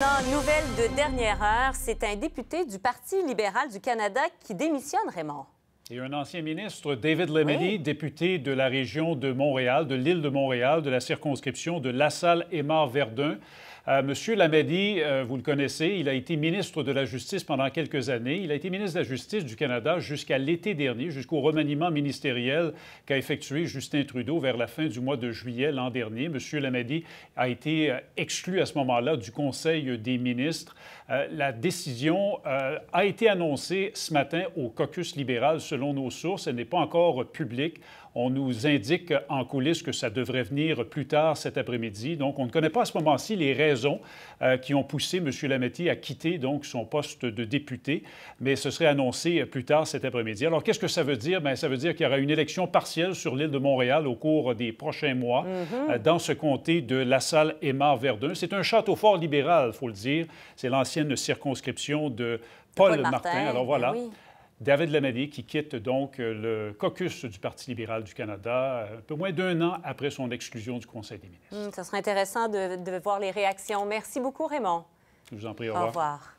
la nouvelle de dernière heure, c'est un député du Parti libéral du Canada qui démissionne, Raymond. Et un ancien ministre, David Lemedy, député de la région de Montréal, de l'île de Montréal, de la circonscription de La Salle-Émard-Verdun. Euh, Monsieur Lamedi, euh, vous le connaissez, il a été ministre de la Justice pendant quelques années. Il a été ministre de la Justice du Canada jusqu'à l'été dernier, jusqu'au remaniement ministériel qu'a effectué Justin Trudeau vers la fin du mois de juillet l'an dernier. Monsieur Lamedi a été euh, exclu à ce moment-là du Conseil des ministres. la décision a été annoncée ce matin au caucus libéral selon nos sources. Elle n'est pas encore publique. On nous indique en coulisses que ça devrait venir plus tard cet après-midi. Donc, on ne connaît pas à ce moment-ci les raisons euh, qui ont poussé M. Lametti à quitter donc son poste de député, mais ce serait annoncé plus tard cet après-midi. Alors, qu'est-ce que ça veut dire? Bien, ça veut dire qu'il y aura une élection partielle sur l'île de Montréal au cours des prochains mois mm-hmm. euh, dans ce comté de La Salle émar Verdun. C'est un château fort libéral, il faut le dire. C'est l'ancienne circonscription de Paul, Martin. Alors voilà. Ben David Lametti qui quitte donc euh, le caucus du Parti libéral du Canada euh, un peu moins d'un an après son exclusion du Conseil des ministres. Hmm, ça sera intéressant de, de voir les réactions. Merci beaucoup, Raymond. Je vous en prie, au revoir. Au revoir.